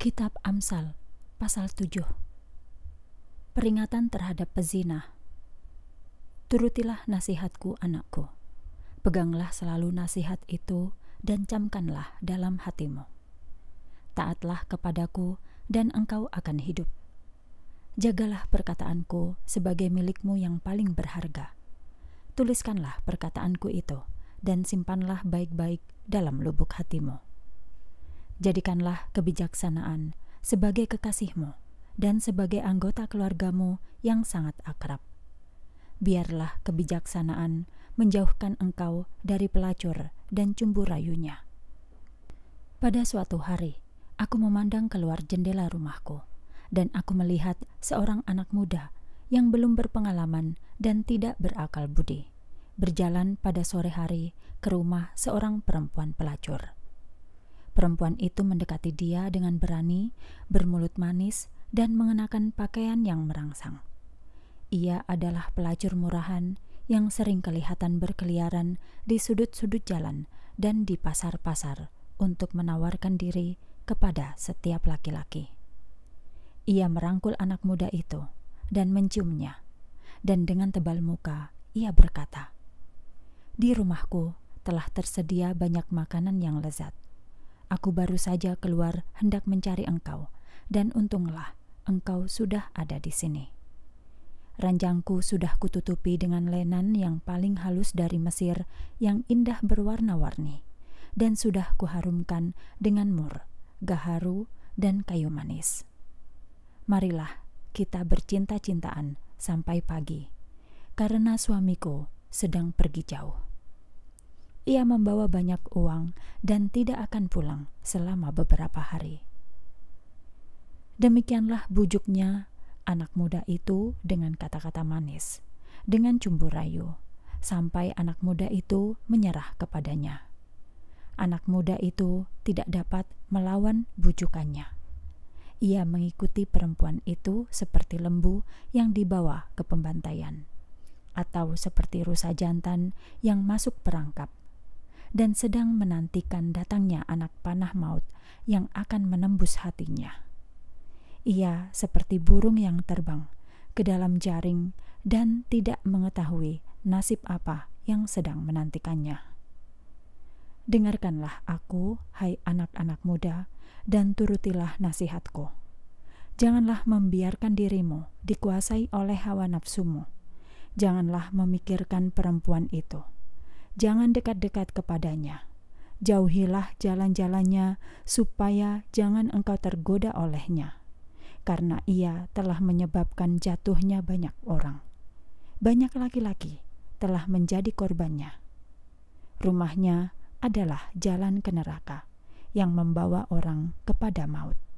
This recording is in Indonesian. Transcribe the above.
Kitab Amsal pasal 7 Peringatan terhadap pezina Turutilah nasihatku anakku Peganglah selalu nasihat itu dan camkanlah dalam hatimu Taatlah kepadaku dan engkau akan hidup Jagalah perkataanku sebagai milikmu yang paling berharga Tuliskanlah perkataanku itu dan simpanlah baik-baik dalam lubuk hatimu Jadikanlah kebijaksanaan sebagai kekasihmu dan sebagai anggota keluargamu yang sangat akrab. Biarlah kebijaksanaan menjauhkan engkau dari pelacur dan cumbu rayunya. Pada suatu hari, aku memandang keluar jendela rumahku, dan aku melihat seorang anak muda yang belum berpengalaman dan tidak berakal budi berjalan pada sore hari ke rumah seorang perempuan pelacur. Perempuan itu mendekati dia dengan berani, bermulut manis, dan mengenakan pakaian yang merangsang. Ia adalah pelacur murahan yang sering kelihatan berkeliaran di sudut-sudut jalan dan di pasar-pasar untuk menawarkan diri kepada setiap laki-laki. Ia merangkul anak muda itu dan menciumnya, dan dengan tebal muka ia berkata, "Di rumahku telah tersedia banyak makanan yang lezat. Aku baru saja keluar hendak mencari engkau, dan untunglah engkau sudah ada di sini. Ranjangku sudah kututupi dengan lenan yang paling halus dari Mesir yang indah berwarna-warni, dan sudah kuharumkan dengan mur, gaharu, dan kayu manis. Marilah kita bercinta-cintaan sampai pagi, karena suamiku sedang pergi jauh ia membawa banyak uang dan tidak akan pulang selama beberapa hari. Demikianlah bujuknya anak muda itu dengan kata-kata manis, dengan cumbu rayu, sampai anak muda itu menyerah kepadanya. Anak muda itu tidak dapat melawan bujukannya. Ia mengikuti perempuan itu seperti lembu yang dibawa ke pembantaian, atau seperti rusa jantan yang masuk perangkap dan sedang menantikan datangnya anak panah maut yang akan menembus hatinya. Ia seperti burung yang terbang ke dalam jaring dan tidak mengetahui nasib apa yang sedang menantikannya. Dengarkanlah aku, hai anak-anak muda, dan turutilah nasihatku. Janganlah membiarkan dirimu dikuasai oleh hawa nafsumu. Janganlah memikirkan perempuan itu jangan dekat-dekat kepadanya. Jauhilah jalan-jalannya, supaya jangan engkau tergoda olehnya, karena ia telah menyebabkan jatuhnya banyak orang. Banyak laki-laki telah menjadi korbannya. Rumahnya adalah jalan ke neraka yang membawa orang kepada maut.